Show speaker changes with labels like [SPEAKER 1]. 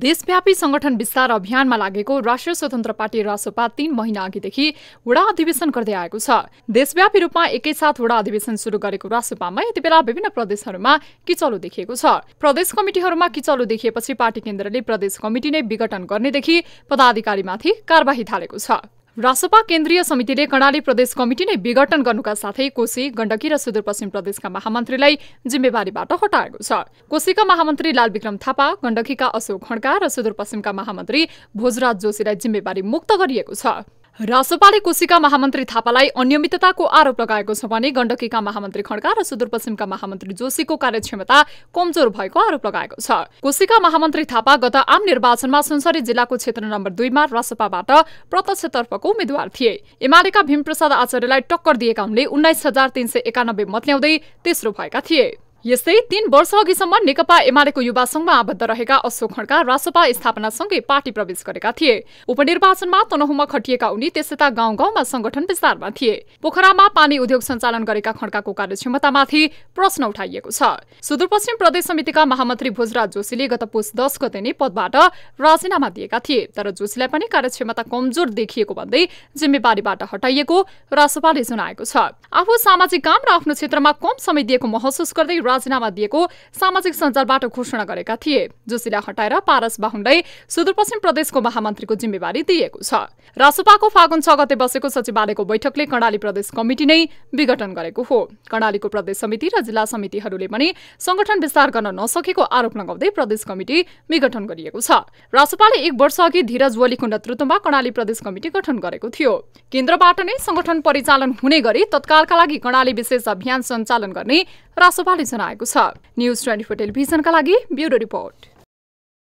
[SPEAKER 1] देशव्यापी संगठन विस्तार अभियानमा लागेको राष्ट्रिय स्वतन्त्र पार्टी रासोपा तीन महिना अघिदेखि वडा अधिवेशन गर्दै आएको छ देशव्यापी रूपमा एकैसाथ वडा अधिवेशन सुरु गरेको रासोपामा यति बेला विभिन्न प्रदेशहरूमा किचलो देखिएको छ प्रदेश कमिटिहरूमा किचलो देखिएपछि पार्टी केन्द्रले प्रदेश कमिटी नै विघटन गर्नेदेखि पदाधिकारीमाथि कार्यवाही थालेको छ रासपा केन्द्रीय समितिले कर्णाली प्रदेश कमिटी नै विघटन गर्नुका साथै कोशी गण्डकी र सुदूरपश्चिम प्रदेशका महामन्त्रीलाई जिम्मेवारीबाट हटाएको छ कोशीका महामन्त्री लालविक्रम थापा गण्डकीका अशोक खड्का र सुदूरपश्चिमका महामन्त्री भोजराज जोशीलाई जिम्मेवारी मुक्त गरिएको छ रासोपाले कोशीका महामन्त्री थापालाई अनियमितताको आरोप लगाएको छ भने गण्डकीका महामन्त्री खड्का र सुदूरपश्चिमका महामन्त्री जोशीको कार्यक्षमता कमजोर भएको आरोप लगाएको छ कोशीका महामन्त्री थापा गत आम निर्वाचनमा सुनसरी जिल्लाको क्षेत्र नम्बर दुईमा रासोपाबाट प्रत्यक्षतर्फको उम्मेद्वार थिए एमालेका भीमप्रसाद आचार्यलाई टक्कर दिएका उनले उन्नाइस हजार तीन सय एकानब्बे मत ल्याउँदै तेस्रो भएका थिए यस्तै तीन वर्ष अघिसम्म नेकपा एमालेको युवा संघमा आबद्ध रहेका अशोक खड्का रासपा स्थापनासँगै पार्टी प्रवेश गरेका थिए उपनिर्वाचनमा तनहुमा खटिएका उनी त्यसयता गाउँ गाउँमा संगठन विस्तारमा थिए पोखरामा पानी उद्योग सञ्चालन गरेका खड्काको कार्यक्षमतामाथि प्रश्न उठाइएको छ सुदूरपश्चिम प्रदेश समितिका महामन्त्री भोजराज जोशीले गत पुस दस गते नै पदबाट राजीनामा दिएका थिए तर जोशीलाई पनि कार्यक्षमता कमजोर देखिएको भन्दै जिम्मेवारीबाट हटाइएको रासोपाले जनाएको छ आफू सामाजिक काम र आफ्नो क्षेत्रमा कम समय दिएको महसुस गर्दै राजीनामा दिएको सामाजिक सञ्जालबाट घोषणा गरेका थिए जोशीलाई हटाएर पारस बाहुनलाई सुदूरपश्चिम प्रदेशको महामन्त्रीको जिम्मेवारी दिएको छ रासोपाको फागुन छ गते बसेको सचिवालयको बैठकले कर्णाली प्रदेश कमिटी नै विघटन गरेको हो कर्णालीको प्रदेश समिति र जिल्ला समितिहरूले पनि संगठन विस्तार गर्न नसकेको आरोप लगाउँदै प्रदेश कमिटी विघटन गरिएको छ रासोपाले एक वर्ष अघि धीरज ओलीको नेतृत्वमा कर्णाली प्रदेश कमिटी गठन गरेको थियो केन्द्रबाट नै संगठन परिचालन हुने गरी तत्कालका लागि कर्णाली विशेष अभियान सञ्चालन गर्ने रासोपाले जना जनाएको छ न्युज ट्वेन्टी फोर टेलिभिजनका लागि ब्युरो रिपोर्ट